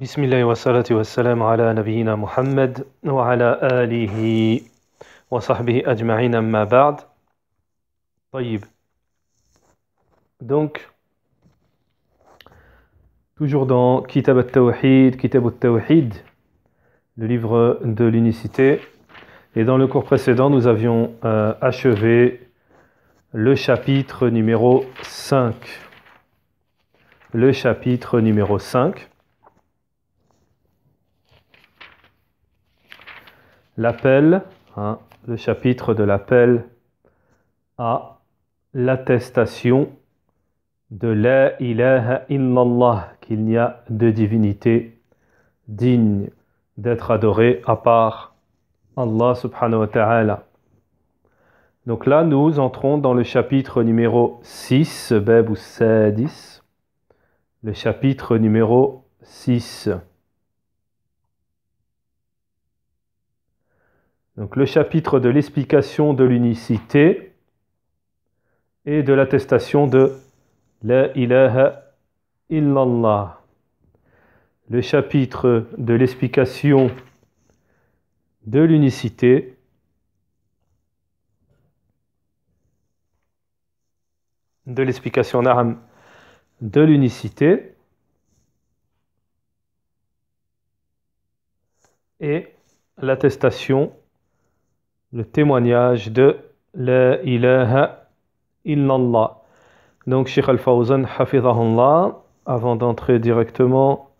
بسم الله والصلاة والسلام على نبينا محمد alihi wa وصحبه أجمعين أما بعد طيب donc toujours dans Kitab al-Tawhid Kitab tawhid le livre de l'unicité et dans le cours précédent nous avions euh, achevé le chapitre numéro 5 le chapitre numéro 5 l'appel, hein, le chapitre de l'appel à l'attestation de la ilaha illallah, qu'il n'y a de divinité digne d'être adorée à part Allah subhanahu wa ta'ala. Donc là, nous entrons dans le chapitre numéro 6, Beb le chapitre numéro 6. Donc le chapitre de l'explication de l'unicité et de l'attestation de La ilaha illallah. Le chapitre de l'explication de l'unicité de l'explication de l'unicité et l'attestation le témoignage de La ilaha illallah. Donc, Sheikh Al-Fawzan, avant d'entrer directement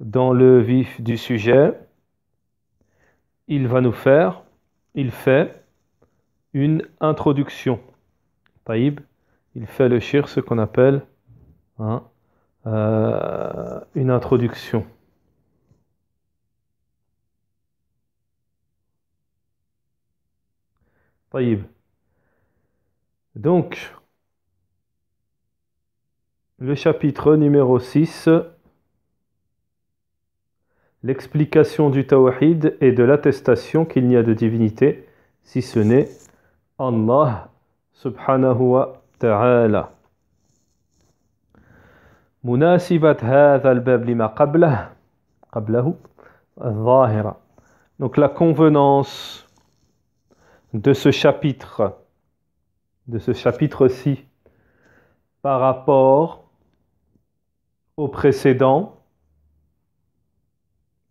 dans le vif du sujet, il va nous faire, il fait une introduction. Taïb, il fait le shir, ce qu'on appelle hein, euh, une introduction. Donc, le chapitre numéro 6, l'explication du tawhid et de l'attestation qu'il n'y a de divinité si ce n'est Allah subhanahu wa ta'ala. هذا قبله donc la convenance de ce chapitre, de ce chapitre-ci, par rapport au précédent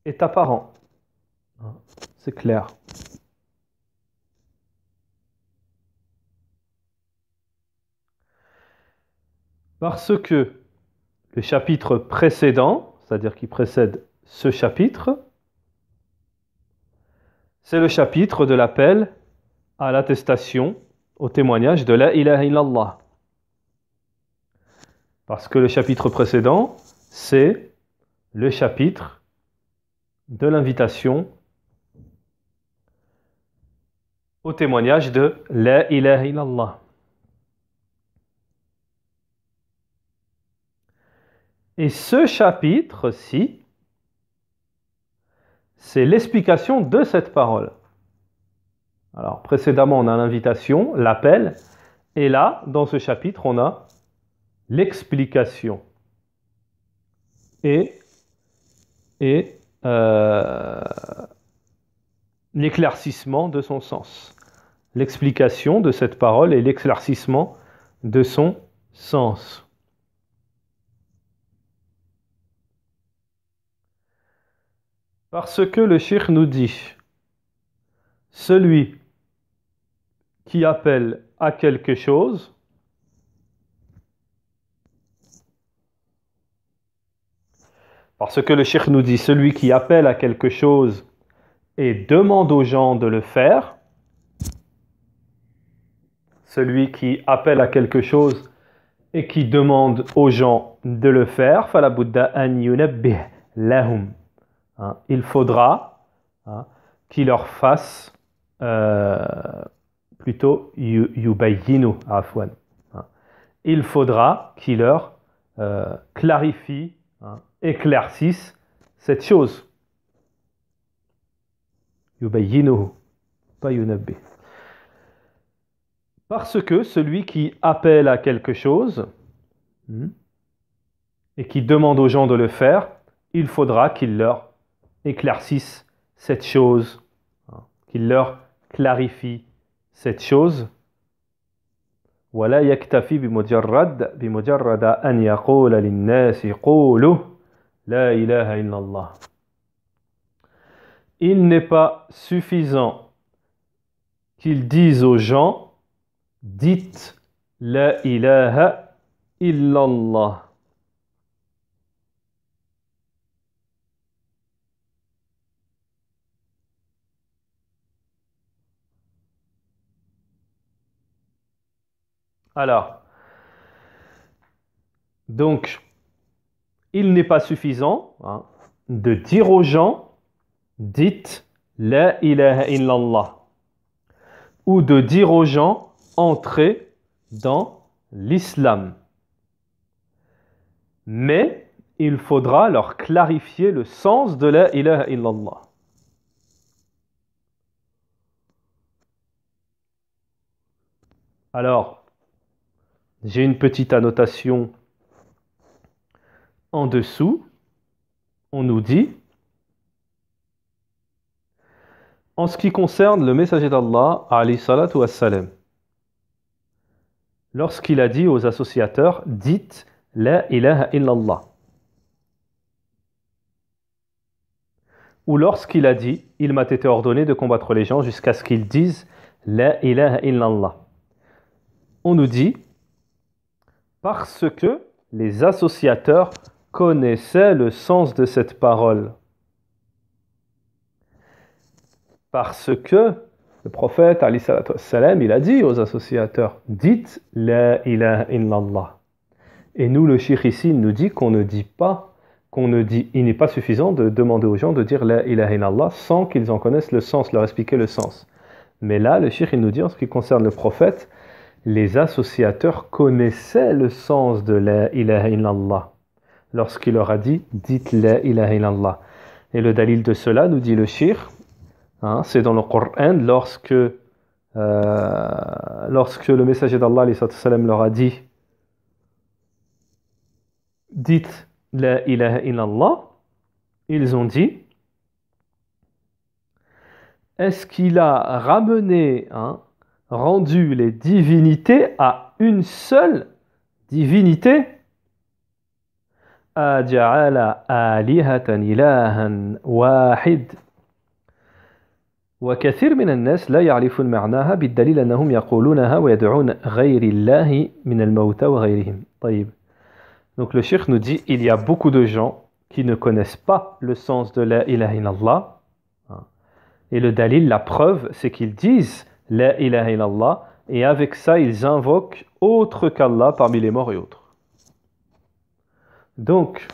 est apparent. C'est clair. Parce que le chapitre précédent, c'est-à-dire qui précède ce chapitre, c'est le chapitre de l'appel à l'attestation, au témoignage de la ilaha illallah. Parce que le chapitre précédent, c'est le chapitre de l'invitation au témoignage de la ilaha illallah. Et ce chapitre-ci, c'est l'explication de cette parole. Alors précédemment, on a l'invitation, l'appel, et là, dans ce chapitre, on a l'explication. Et, et euh, l'éclaircissement de son sens. L'explication de cette parole et l'éclaircissement de son sens. Parce que le shir nous dit, celui qui appelle à quelque chose Parce que le Cheikh nous dit celui qui appelle à quelque chose et demande aux gens de le faire, celui qui appelle à quelque chose et qui demande aux gens de le faire, hein, il faudra hein, qu'il leur fasse euh, plutôt Afwan. Hein. Il faudra qu'il leur euh, clarifie, hein, éclaircisse cette chose. Parce que celui qui appelle à quelque chose hmm, et qui demande aux gens de le faire, il faudra qu'il leur éclaircisse cette chose, hein, qu'il leur clarifie cette chose. ولا يكتفي بمجرد بمجرد أن يقول للناس قولوا لا إله إلا الله. Il n'est pas suffisant qu'il dise aux gens dites la ilaha illallah. Alors, donc, il n'est pas suffisant hein, de dire aux gens, dites La ilaha illallah, ou de dire aux gens, entrez dans l'islam. Mais il faudra leur clarifier le sens de la ilaha illallah. Alors, j'ai une petite annotation en dessous. On nous dit En ce qui concerne le messager d'Allah, lorsqu'il a dit aux associateurs Dites La ilaha illallah. Ou lorsqu'il a dit Il m'a été ordonné de combattre les gens jusqu'à ce qu'ils disent La ilaha illallah. On nous dit parce que les associateurs connaissaient le sens de cette parole. Parce que le prophète, salam, il a dit aux associateurs, dites la ilaha illallah. Et nous, le shir ici, nous dit qu'on ne dit pas, qu'on ne dit, il n'est pas suffisant de demander aux gens de dire la ilaha illallah sans qu'ils en connaissent le sens, leur expliquer le sens. Mais là, le shir, il nous dit en ce qui concerne le prophète, les associateurs connaissaient le sens de la ilaha illallah lorsqu'il leur a dit dites la ilaha illallah. Et le dalil de cela, nous dit le shir, hein, c'est dans le Coran lorsque, euh, lorsque le messager d'Allah leur a dit dites la ilaha illallah, ils ont dit est-ce qu'il a ramené hein, rendu les divinités à une seule divinité أجعل آلهة إلها واحد وكثير من الناس لا يعرفون معناها بالدليل أنهم يقولونها ويدعون غير الله من الموتى وغيرهم طيب Donc le Cheikh nous dit il y a beaucoup de gens qui ne connaissent pas le sens de la ilaha illallah. Et le dalil, la preuve, c'est qu'ils disent la ilaha illallah. Et avec ça, ils invoquent autre qu'Allah parmi les morts et autres. Donc,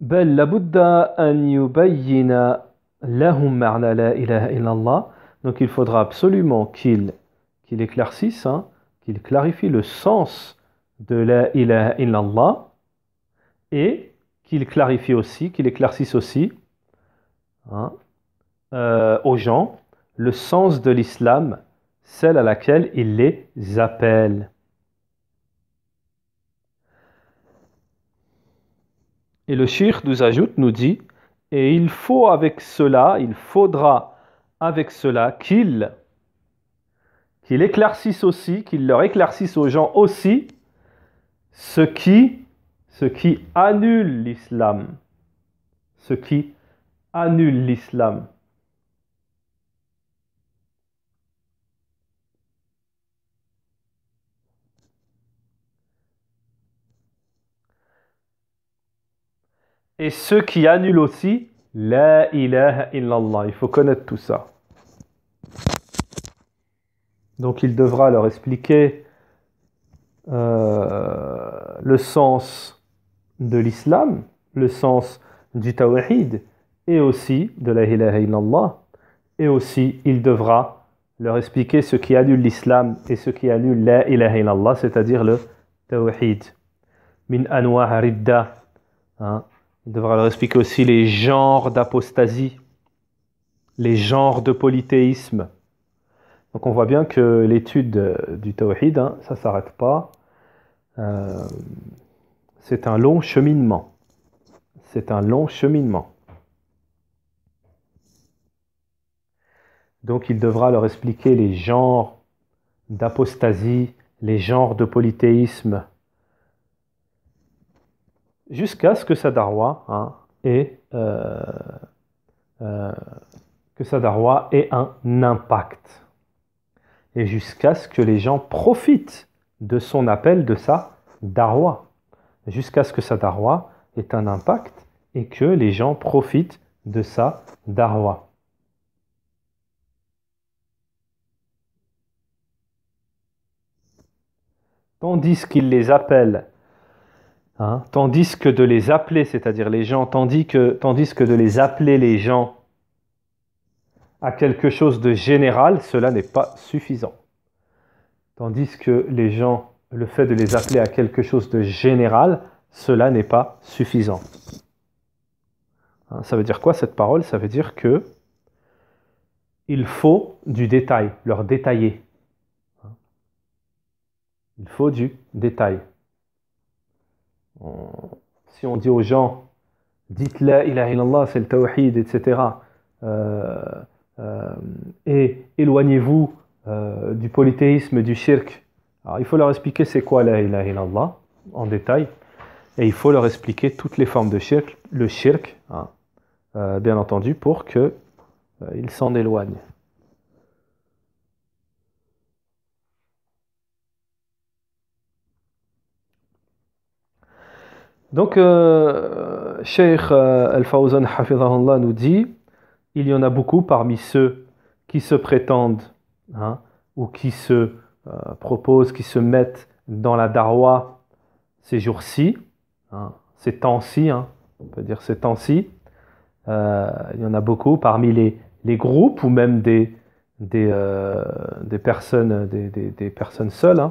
donc il faudra absolument qu'il qu'il éclaircisse hein, qu'il clarifie le sens de la ilaha illallah et qu'il clarifie aussi qu'il éclaircisse aussi Hein, euh, aux gens le sens de l'islam, celle à laquelle il les appelle. Et le shir nous ajoute, nous dit, et il faut avec cela, il faudra avec cela qu'il qu'il éclaircisse aussi, qu'il leur éclaircisse aux gens aussi ce qui, ce qui annule l'islam, ce qui annule l'islam. Et ceux qui annulent aussi, la ilaha illallah. Il faut connaître tout ça. Donc il devra leur expliquer euh, le sens de l'islam, le sens du tawhid, et aussi de la ilaha et aussi il devra leur expliquer ce qui annule l'islam et ce qui annule la ilaha illallah, c'est-à-dire le tawhid. Min anwa haridda. Hein. Il devra leur expliquer aussi les genres d'apostasie, les genres de polythéisme. Donc on voit bien que l'étude euh, du tawhid, hein, ça ne s'arrête pas. Euh, c'est un long cheminement. C'est un long cheminement. Donc il devra leur expliquer les genres d'apostasie, les genres de polythéisme, jusqu'à ce que Sadarwa hein, ait, euh, euh, ait un impact, et jusqu'à ce que les gens profitent de son appel, de sa darwa, jusqu'à ce que sa ait un impact et que les gens profitent de sa darwa. tandis qu'ils les appellent, hein, tandis que de les appeler, c'est-à-dire les gens, tandis que, tandis que de les appeler les gens à quelque chose de général, cela n'est pas suffisant. Tandis que les gens, le fait de les appeler à quelque chose de général, cela n'est pas suffisant. Hein, ça veut dire quoi cette parole Ça veut dire que il faut du détail, leur détailler. Il faut du détail. Si on dit aux gens, dites la ilaha illallah, c'est le tawhid, etc. Euh, euh, et éloignez-vous euh, du polythéisme, du shirk. Alors, il faut leur expliquer c'est quoi la ilaha illallah en détail. Et il faut leur expliquer toutes les formes de shirk, le shirk, hein, bien entendu, pour qu'ils s'en éloignent. Donc, euh, Sheikh euh, Al-Fawzan nous dit il y en a beaucoup parmi ceux qui se prétendent hein, ou qui se euh, proposent, qui se mettent dans la darwa ces jours-ci, hein, ces temps-ci, hein, on peut dire ces temps-ci. Euh, il y en a beaucoup parmi les, groupes ou même des, personnes, des, personnes seules.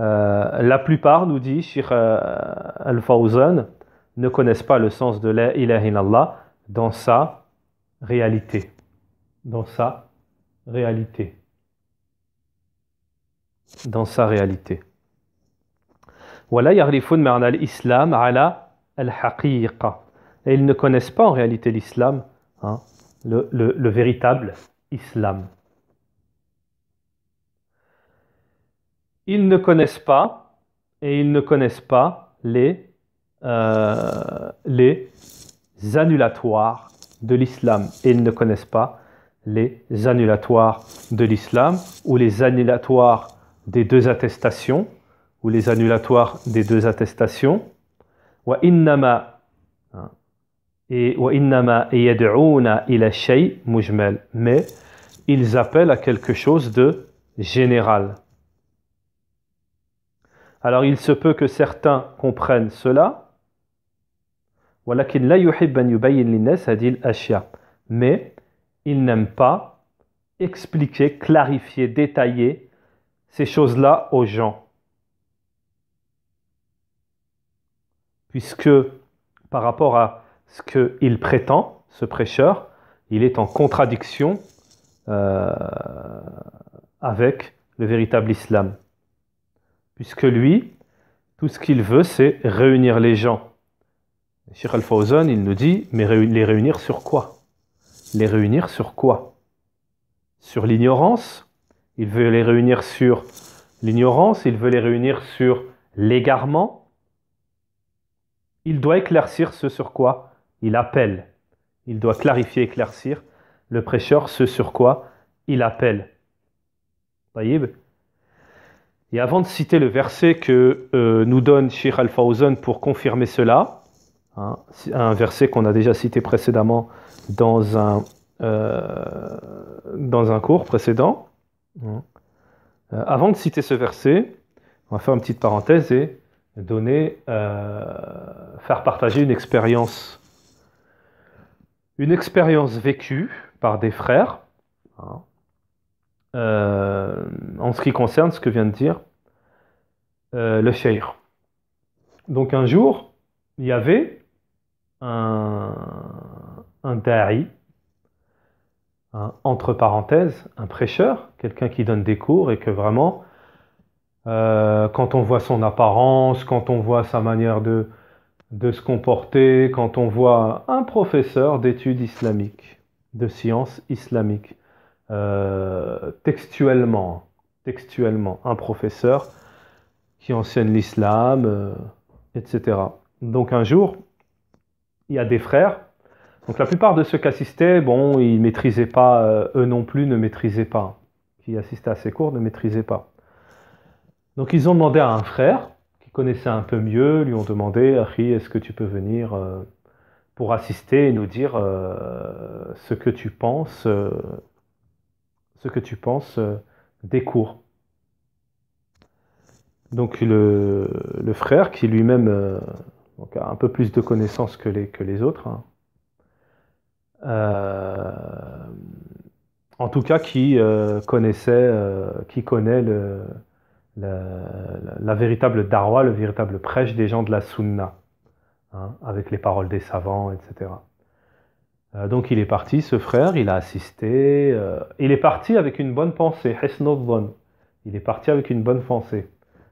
Euh, la plupart, nous dit Sheikh euh, Al-Fawzan, ne connaissent pas le sens de la ilaha dans sa réalité. Dans sa réalité. Dans sa réalité. Voilà, islam ala al-haqiqa. Et ils ne connaissent pas en réalité l'islam, hein, le véritable islam. Ils ne connaissent pas, et ils ne connaissent pas les, euh, les annulatoires de l'islam. ils ne connaissent pas les annulatoires de l'islam ou les annulatoires des deux attestations ou les annulatoires des deux attestations. Hein, Mais ils appellent à quelque chose de général. Alors il se peut que certains comprennent cela. Mais il n'aime pas expliquer, clarifier, détailler ces choses-là aux gens. Puisque par rapport à ce qu'il prétend, ce prêcheur, il est en contradiction euh, avec le véritable islam puisque lui, tout ce qu'il veut, c'est réunir les gens. Sheikh al il nous dit, mais les réunir sur quoi Les réunir sur quoi Sur l'ignorance Il veut les réunir sur l'ignorance, il veut les réunir sur l'égarement. Il doit éclaircir ce sur quoi il appelle. Il doit clarifier, éclaircir le prêcheur ce sur quoi il appelle. Et avant de citer le verset que euh, nous donne Shir al pour confirmer cela, hein, un verset qu'on a déjà cité précédemment dans un, euh, dans un cours précédent, hein. euh, avant de citer ce verset, on va faire une petite parenthèse et donner, faire partager une expérience. Une expérience vécue par des frères, hein, euh, en ce qui concerne ce que vient de dire euh, le shaykh. Donc un jour, il y avait un, un da'i, hein, entre parenthèses, un prêcheur, quelqu'un qui donne des cours et que vraiment, euh, quand on voit son apparence, quand on voit sa manière de, de se comporter, quand on voit un professeur d'études islamiques, de sciences islamiques, euh, textuellement, textuellement, un professeur qui enseigne l'islam, euh, etc. Donc un jour, il y a des frères. Donc la plupart de ceux qui assistaient, bon, ils maîtrisaient pas, euh, eux non plus ne maîtrisaient pas. Qui assistaient à ces cours ne maîtrisaient pas. Donc ils ont demandé à un frère qui connaissait un peu mieux, lui ont demandé, Ari, est-ce que tu peux venir pour assister et nous dire ce que tu penses ce que tu penses euh, des cours. Donc le, frère, qui lui-même euh, a un peu plus de connaissances que les, autres, hein, euh, en tout cas qui connaissait, qui connaît la, véritable darwa, le véritable prêche des gens de la sunna, hein, avec les paroles des savants, etc. Euh, donc il est parti, ce frère, il a assisté. Euh, il est parti avec une bonne pensée, Il est parti avec une bonne pensée.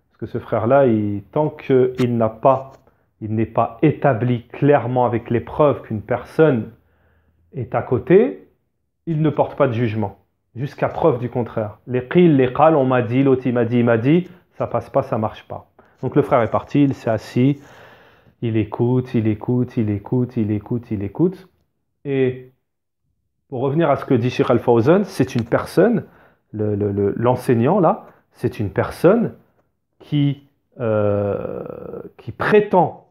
Parce que ce frère-là, tant qu'il n'a pas, il n'est pas établi clairement avec les preuves qu'une personne est à côté, il ne porte pas de jugement. Jusqu'à preuve du contraire. Les qil, les qal, on m'a dit, l'autre il m'a dit, il m'a dit, ça passe pas, ça marche pas. Donc le frère est parti, il s'est assis, il écoute, il écoute, il écoute, il écoute. Il écoute et pour revenir à ce que dit Sheikh al c'est une personne, l'enseignant là, c'est une personne qui, euh, qui prétend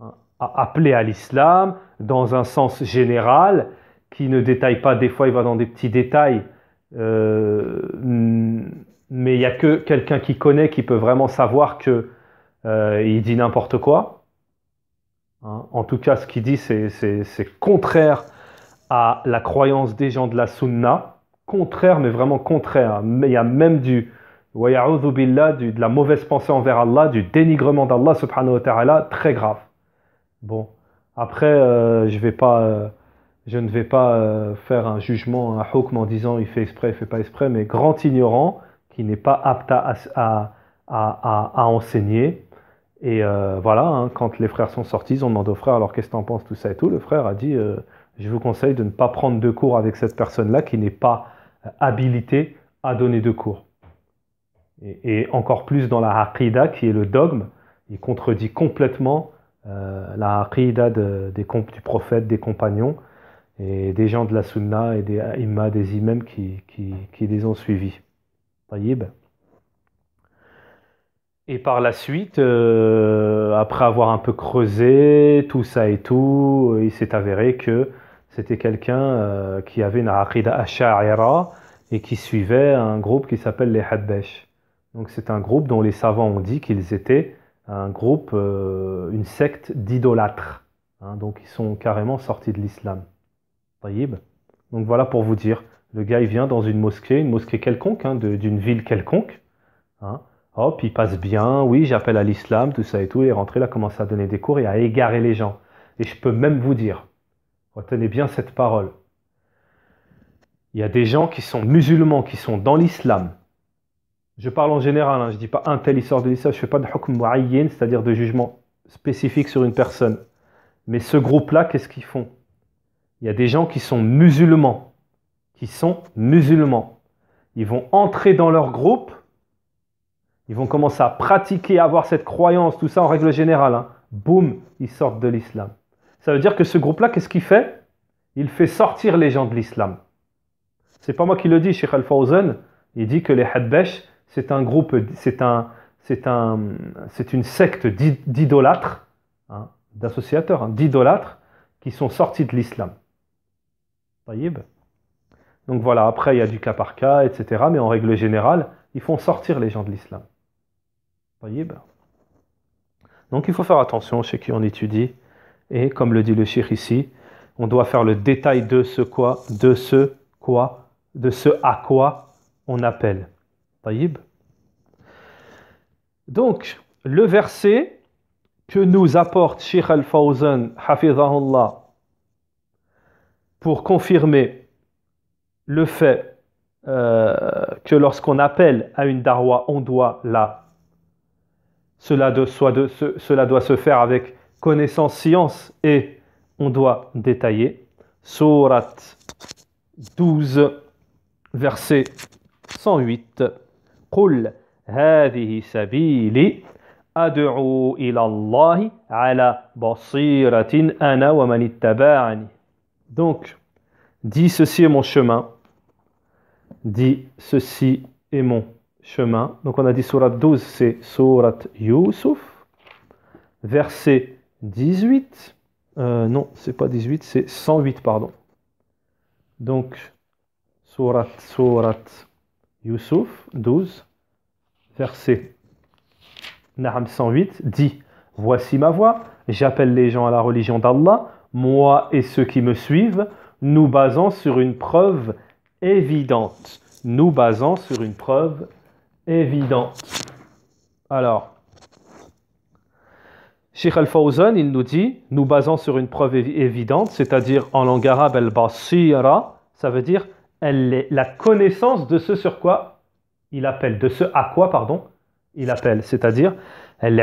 hein, appeler à l'islam dans un sens général, qui ne détaille pas, des fois il va dans des petits détails, euh, mais il n'y a que quelqu'un qui connaît qui peut vraiment savoir que euh, il dit n'importe quoi. Hein, en tout cas, ce qu'il dit, c'est contraire à la croyance des gens de la sunna, contraire, mais vraiment contraire. Il y a même du billah, du, de la mauvaise pensée envers Allah, du dénigrement d'Allah subhanahu wa ta'ala, très grave. Bon, après, euh, je, euh, je ne vais pas euh, faire un jugement, un hukm en disant il fait exprès, il fait pas exprès, mais grand ignorant qui n'est pas apte à, enseigner. Et voilà, hein, quand les frères sont sortis, on demande au frère alors qu'est-ce que en penses, tout ça et tout. Le frère a dit je vous conseille de ne pas prendre de cours avec cette personne-là qui n'est pas euh, habilitée à donner de cours. Et, encore plus dans la Aqidah qui est le dogme, il contredit complètement euh, la Aqidah des, du prophète, des compagnons et des gens de la Sunna et des imams, des imams qui, qui, les ont suivis. Et par la suite, euh, après avoir un peu creusé tout ça et tout, il s'est avéré que c'était quelqu'un euh, qui avait une aqida ash'a'ira et qui suivait un groupe qui s'appelle les Hadbesh. Donc c'est un groupe dont les savants ont dit qu'ils étaient un groupe, euh, une secte d'idolâtres. Hein. donc ils sont carrément sortis de l'islam. Donc voilà pour vous dire, le gars il vient dans une mosquée, une mosquée quelconque, hein, d'une ville quelconque. Hein. Hop, il passe bien, oui, j'appelle à l'islam, tout ça et tout. Il est rentré, il a à donner des cours et à égarer les gens. Et je peux même vous dire, Retenez bien cette parole. Il y a des gens qui sont musulmans, qui sont dans l'islam. Je parle en général, hein, je ne dis pas un tel, il sort de l'islam, je ne fais pas de hukm c'est-à-dire de jugement spécifique sur une personne. Mais ce groupe-là, qu'est-ce qu'ils font Il y a des gens qui sont musulmans, qui sont musulmans. Ils vont entrer dans leur groupe, ils vont commencer à pratiquer, à avoir cette croyance, tout ça en règle générale. Hein. Boum, ils sortent de l'islam. Ça veut dire que ce groupe-là, qu'est-ce qu'il fait Il fait sortir les gens de l'islam. C'est pas moi qui le dis, Sheikh Al-Fawzan, il dit que les Hadbesh, c'est un groupe, c'est un, c'est un, c'est une secte d'idolâtres, hein, d'associateurs, hein, d'idolâtres, qui sont sortis de l'islam. Donc voilà, après il y a du cas par cas, etc. Mais en règle générale, ils font sortir les gens de l'islam. Donc il faut faire attention chez qui on étudie. Et comme le dit le shir ici, on doit faire le détail de ce quoi, de ce quoi, de ce à quoi on appelle. Taïb. Donc, le verset que nous apporte Sheikh Al-Fawzan, Hafizahullah, pour confirmer le fait euh, que lorsqu'on appelle à une darwa, on doit la. Cela, cela doit se faire avec connaissance science et on doit détailler. Surat 12, verset 108. هذه سبيلي الله على Donc, dit ceci est mon chemin. dit ceci est mon chemin. Donc on a dit surat 12, c'est surat Yusuf. Verset 18. Euh, non, c'est pas 18, c'est 108, pardon. Donc, Surat, Surat Yusuf 12, verset Naham 108 dit Voici ma voix, j'appelle les gens à la religion d'Allah, moi et ceux qui me suivent, nous basons sur une preuve évidente. Nous basons sur une preuve évidente. Alors, Sheikh Al-Fawzan, il nous dit, nous basons sur une preuve évidente, c'est-à-dire en langue arabe, basira ça veut dire elle la connaissance de ce sur quoi il appelle, de ce à quoi, pardon, il appelle, c'est-à-dire al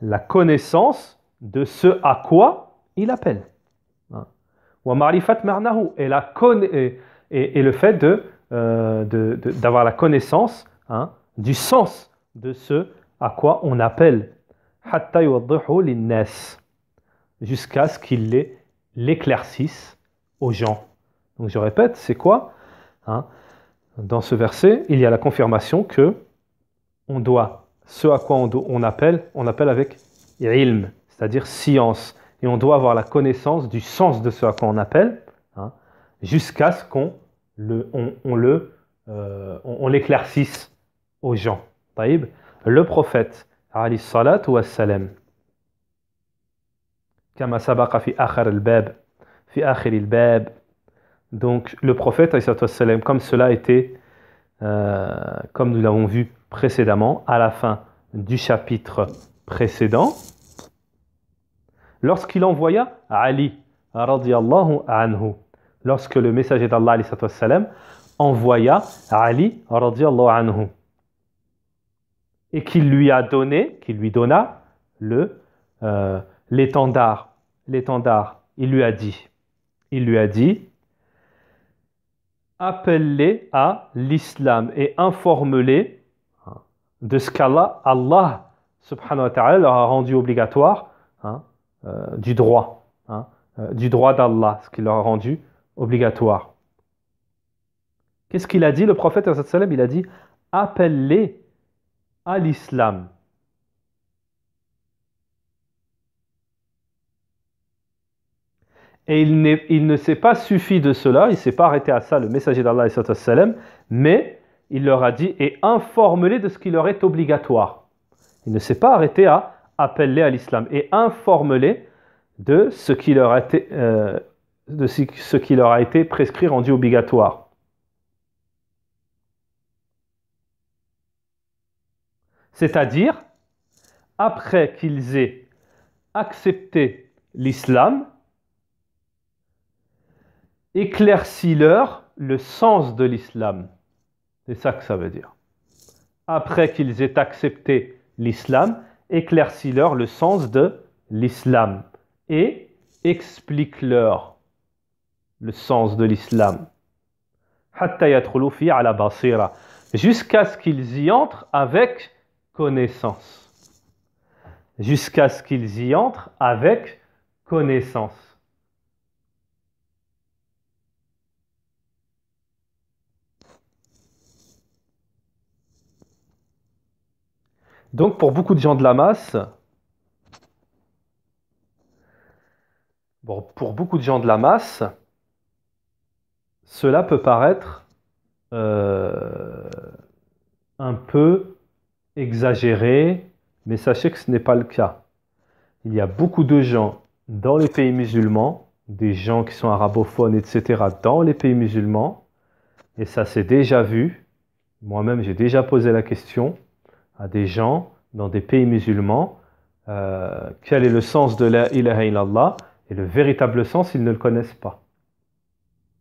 La connaissance de ce à quoi il appelle. Wa ma'rifat et et, le fait de euh, d'avoir la connaissance hein, du sens de ce à quoi on appelle jusqu'à ce qu'il l'éclaircisse aux gens. Donc je répète, c'est quoi hein Dans ce verset, il y a la confirmation que on doit ce à quoi on, appelle, on appelle avec ilm, c'est-à-dire science, et on doit avoir la connaissance du sens de ce à quoi on appelle, hein, jusqu'à ce qu'on le, on, on, euh, l'éclaircisse aux gens. Taïb le prophète alayhi salat wa sabaka سبق في bab الباب donc le prophète alayhi wa comme cela était euh, comme nous l'avons vu précédemment à la fin du chapitre précédent lorsqu'il envoya Ali radiallahu anhu lorsque le messager d'Allah envoya Ali radiallahu anhu et qu'il lui a donné, qu'il lui donna le euh, l'étendard. L'étendard. Il lui a dit. Il lui a dit. Appelle-les à l'islam et informe-les hein, de ce qu'Allah Allah, subhanahu wa ta'ala leur a rendu obligatoire hein, euh, du droit, hein, euh, du droit d'Allah, ce qu'il leur a rendu obligatoire. Qu'est-ce qu'il a dit le prophète Il a dit appelle-les à l'islam. Et il, il ne s'est pas suffi de cela, il ne s'est pas arrêté à ça, le messager d'Allah, mais il leur a dit et informe-les de ce qui leur est obligatoire. Il ne s'est pas arrêté à appeler à l'islam et informe-les de ce qui leur été, euh, de ce qui leur a été prescrit, rendu obligatoire. c'est-à-dire après qu'ils aient accepté l'islam, éclaircis-leur le sens de l'islam. C'est ça que ça veut dire. Après qu'ils aient accepté l'islam, éclaircis-leur le sens de l'islam et explique-leur le sens de l'islam. Jusqu'à ce qu'ils y entrent avec connaissance, jusqu'à ce qu'ils y entrent avec connaissance. Donc pour beaucoup de gens de la masse, bon, pour beaucoup de gens de la masse, cela peut paraître euh, un peu exagéré, mais sachez que ce n'est pas le cas. Il y a beaucoup de gens dans les pays musulmans, des gens qui sont arabophones, etc., dans les pays musulmans, et ça s'est déjà vu. Moi-même, j'ai déjà posé la question à des gens dans des pays musulmans, euh, quel est le sens de la ilaha illallah, et le véritable sens, ils ne le connaissent pas.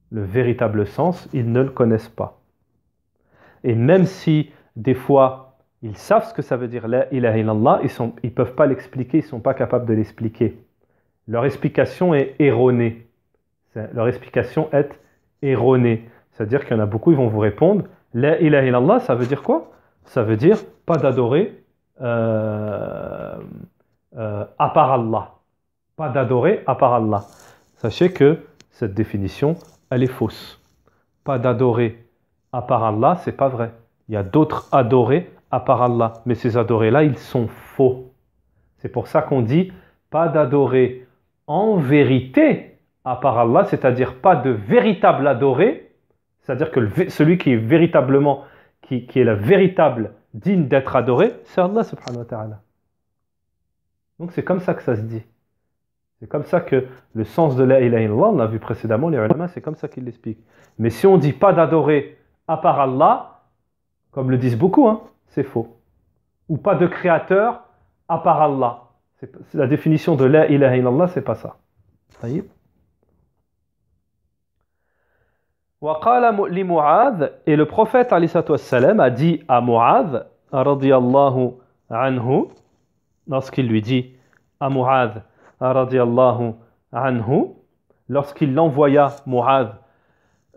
Le véritable sens, ils ne le connaissent pas. Et même si des fois ils savent ce que ça veut dire la ilaha illallah, ils ne ils peuvent pas l'expliquer, ils ne sont pas capables de l'expliquer. Leur explication est erronée. Leur explication est erronée. C'est-à-dire qu'il y en a beaucoup, ils vont vous répondre La ilaha ça veut dire quoi Ça veut dire pas d'adorer euh, euh, à part Allah. Pas d'adorer à part Allah. Sachez que cette définition, elle est fausse. Pas d'adorer à part Allah, c'est pas vrai. Il y a d'autres adorés à part Allah. Mais ces adorés-là, ils sont faux. C'est pour ça qu'on dit pas d'adorer en vérité à part Allah, c'est-à-dire pas de véritable adoré, c'est-à-dire que celui qui est véritablement, qui, est la véritable digne d'être adoré, c'est Allah subhanahu wa ta'ala. Donc c'est comme ça que ça se dit. C'est comme ça que le sens de la illallah, on l'a vu précédemment, les ulama, c'est comme ça qu'ils l'expliquent. Mais si on dit pas d'adorer à part Allah, comme le disent beaucoup, hein, c'est faux. Ou pas de créateur à part Allah. C'est la définition de la ilaha illallah, c'est pas ça. Et le prophète a dit à Mu'adh, anhu, lorsqu'il lui dit à Mu'adh, anhu, lorsqu'il l'envoya Mu'adh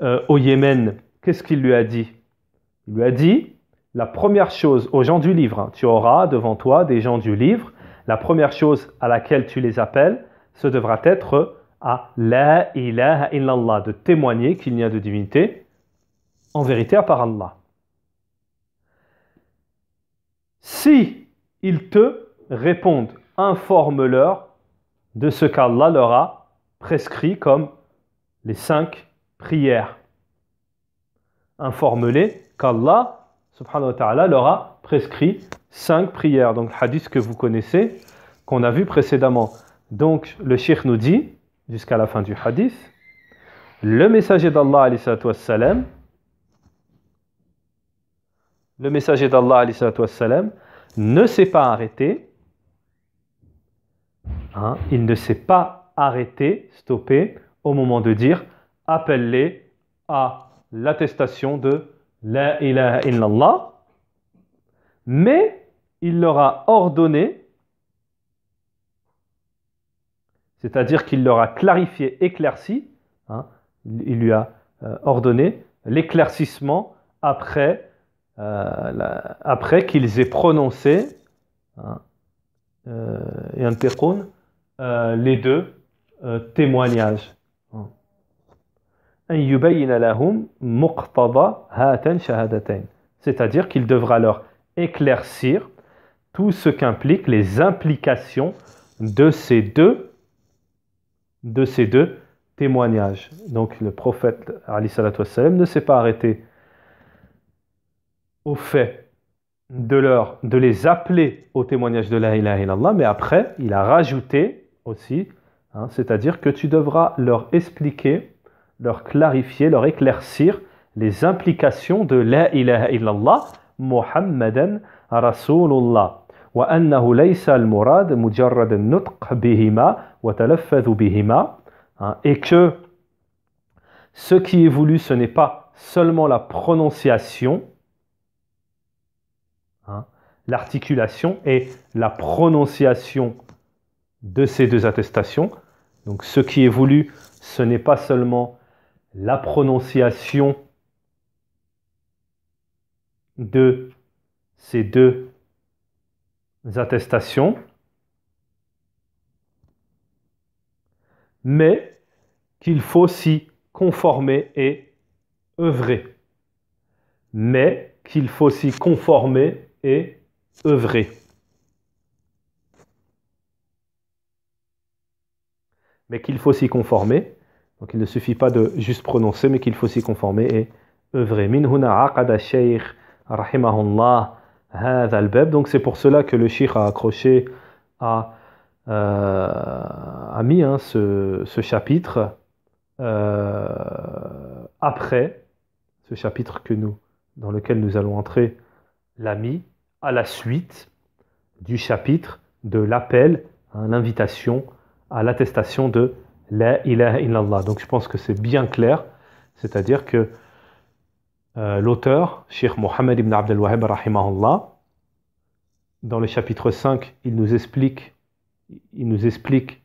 euh, au Yémen, qu'est-ce qu'il lui a dit Il lui a dit la première chose aux gens du livre, hein. tu auras devant toi des gens du livre, la première chose à laquelle tu les appelles, ce devra être à La ilaha illallah, de témoigner qu'il n'y a de divinité en vérité à part Allah. Si ils te répondent, informe-leur de ce qu'Allah leur a prescrit comme les cinq prières. Informe-les qu'Allah subhanahu ta'ala, leur a prescrit cinq prières. Donc, le hadith que vous connaissez, qu'on a vu précédemment. Donc, le Cheikh nous dit, jusqu'à la fin du hadith, le messager d'Allah, alayhi wassalam, le messager d'Allah, alayhi wassalam, ne s'est pas arrêté. Hein, il ne s'est pas arrêté, stoppé, au moment de dire appelle-les à l'attestation de la ilaha illallah, mais il leur a ordonné, c'est-à-dire qu'il leur a clarifié, éclairci, hein, il lui a euh, ordonné l'éclaircissement après, euh, après qu'ils aient prononcé hein, euh, les deux témoignages. Hein. C'est-à-dire qu'il devra leur éclaircir tout ce qu'impliquent les implications de ces deux, de ces deux témoignages. Donc le prophète ne s'est pas arrêté au fait de, leur, de les appeler au témoignage de la ilaha illallah, mais après, il a rajouté aussi, hein, c'est-à-dire que tu devras leur expliquer leur clarifier, leur éclaircir les implications de La ilaha illallah, Muhammadan Rasulullah. ليس المراد مجرد النطق بهما وتلفظ بهما et que ce qui est voulu ce n'est pas seulement la prononciation hein, l'articulation et la prononciation de ces deux attestations donc ce qui est voulu ce n'est pas seulement la prononciation de ces deux attestations, mais qu'il faut s'y conformer et œuvrer. Mais qu'il faut s'y conformer et œuvrer. Mais qu'il faut s'y conformer donc il ne suffit pas de juste prononcer, mais qu'il faut s'y conformer et œuvrer. Donc c'est pour cela que le shir a accroché à, euh, a mis hein, ce, chapitre euh, après ce chapitre que nous, dans lequel nous allons entrer, l'a mis à la suite du chapitre de l'appel, hein, l'invitation à l'attestation de la ilaha illallah. Donc je pense que c'est bien clair, c'est-à-dire que euh, l'auteur, Sheikh Mohammed ibn Abdel dans le chapitre 5, il nous explique, il nous explique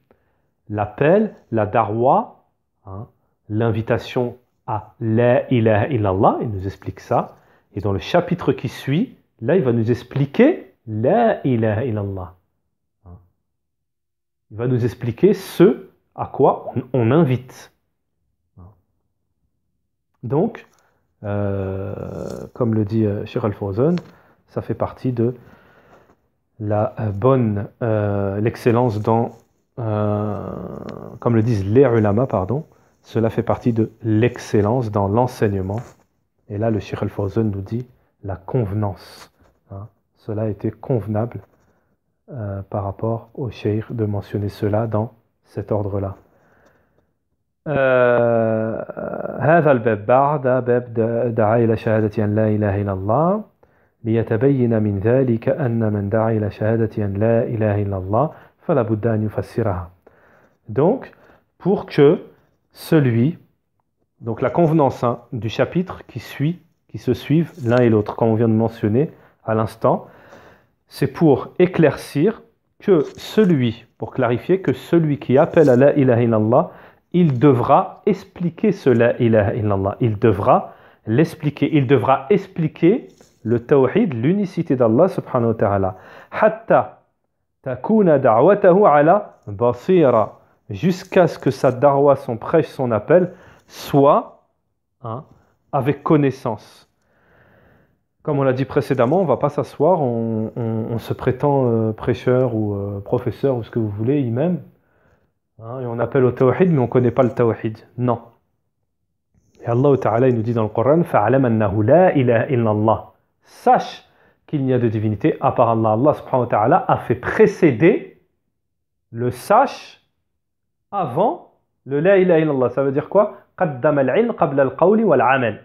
l'appel, la darwa, hein, l'invitation à la ilaha illallah, il nous explique ça. Et dans le chapitre qui suit, là, il va nous expliquer la ilaha illallah. Hein. Il va nous expliquer ce à quoi on, invite. Donc, euh, comme le dit euh, Sheikh Al-Fawzan, ça fait partie de la euh, bonne, l'excellence dans, comme le disent les ulama, pardon, cela fait partie de l'excellence dans l'enseignement. Et là, le Sheikh al nous dit la convenance. Hein. Cela était convenable par rapport au Sheikh de mentionner cela dans cet ordre-là. Euh, هذا الباب بعد باب دعا إلى شهادة أن لا إله إلا الله ليتبين من ذلك أن من دعا إلى شهادة أن لا إله إلا الله فلا بد أن يفسرها Donc, pour que celui, donc la convenance hein, du chapitre qui suit, qui se suivent l'un et l'autre, comme on vient de mentionner à l'instant, c'est pour éclaircir que celui, pour clarifier, que celui qui appelle à la ilaha illallah, il devra expliquer cela ilaha illallah. Il devra l'expliquer. Il devra expliquer le tawhid, l'unicité d'Allah subhanahu wa ta'ala. Hatta takuna ala basira. Jusqu'à ce que sa darwa, son prêche, son appel, soit hein, avec connaissance. Comme on l'a dit précédemment, on ne va pas s'asseoir, on, se prétend euh, prêcheur ou euh, professeur ou ce que vous voulez, imam. Hein, et on appelle au tawhid, mais on ne connaît pas le tawhid. Non. Et Allah Ta'ala nous dit dans le Coran Fa'alam annahu la ilaha illallah. Sache qu'il n'y a de divinité à part Allah. Allah subhanahu wa ta'ala a fait précéder le sache avant le la ilaha illallah. Ça veut dire quoi Qaddam al-'ilm qabla al-qawli wal-'amal.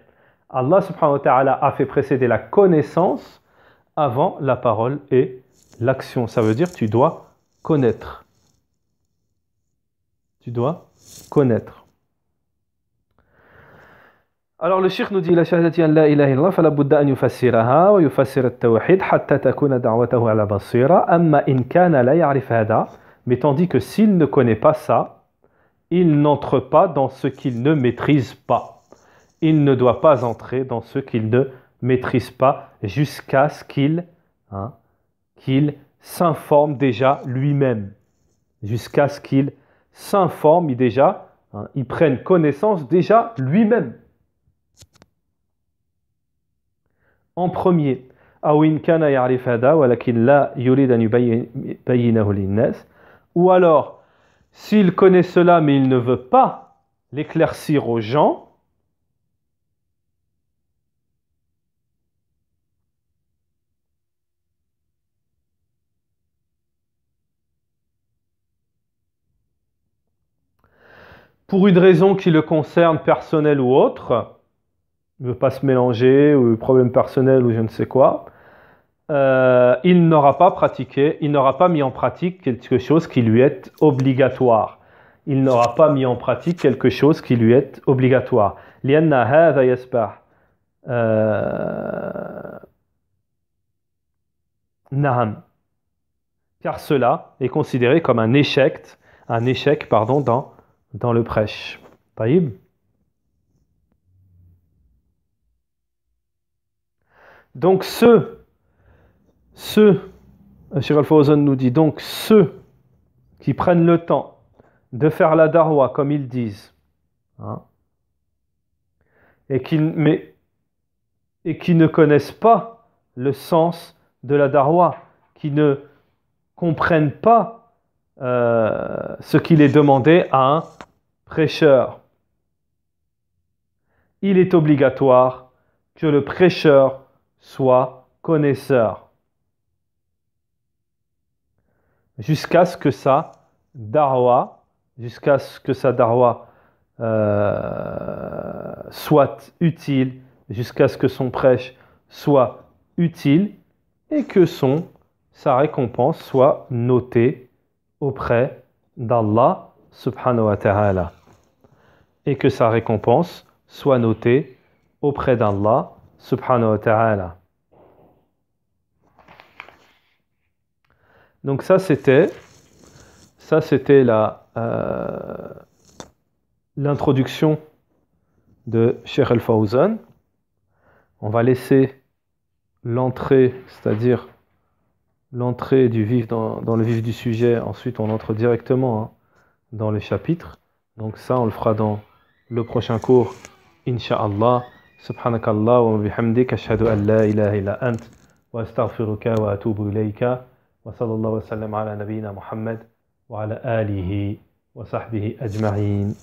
Allah subhanahu wa ta'ala a fait précéder la connaissance avant la parole et l'action. Ça veut dire tu dois connaître. Tu dois connaître. Alors le Cheikh nous dit la shahadati an la ilaha illallah fala budda an yufassiraha wa yufassir at-tawhid hatta takuna da'watahu ala basira amma in kana la ya'rif hada mais tandis que s'il ne connaît pas ça il n'entre pas dans ce qu'il ne maîtrise pas il ne doit pas entrer dans ce qu'il ne maîtrise pas jusqu'à ce qu'il hein, s'informe déjà lui-même, jusqu'à ce qu'il s'informe déjà, hein, il prenne connaissance déjà lui-même. En premier, ou alors, s'il connaît cela mais il ne veut pas l'éclaircir aux gens, pour une raison qui le concerne personnelle ou autre, ne veut pas se mélanger, ou problème personnel ou je ne sais quoi, euh, il n'aura pas pratiqué, il n'aura pas mis en pratique quelque chose qui lui est obligatoire. Il n'aura pas mis en pratique quelque chose qui lui est obligatoire. Euh, Car cela est considéré comme un échec, un échec pardon, dans dans le prêche. Taïb. Donc ceux, ceux, Shir al nous dit, donc ceux qui prennent le temps de faire la darwa, comme ils disent, hein, et, qui, et qui ne connaissent pas le sens de la darwa, qui ne comprennent pas euh, ce qu'il est demandé à un prêcheur. Il est obligatoire que le prêcheur soit connaisseur. Jusqu'à ce que sa darwa, jusqu'à ce que sa darwa euh, soit utile, jusqu'à ce que son prêche soit utile et que son, sa récompense soit notée auprès d'Allah subhanahu wa ta'ala et que sa récompense soit notée auprès d'Allah subhanahu wa ta'ala. Donc ça c'était ça c'était la euh, l'introduction de Sheikh Al Fawzan. On va laisser l'entrée, c'est-à-dire l'entrée du vif dans, le vif du sujet, ensuite on entre directement hein, dans les chapitres. Donc ça, on le fera dans le prochain cours, Inch'Allah. Subhanakallah wa bihamdik, ashhadu an la ilaha illa ant, wa astaghfiruka wa atubu ilayka, wa sallallahu wa sallam ala nabiyyina Muhammad wa ala alihi wa sahbihi ajma'in.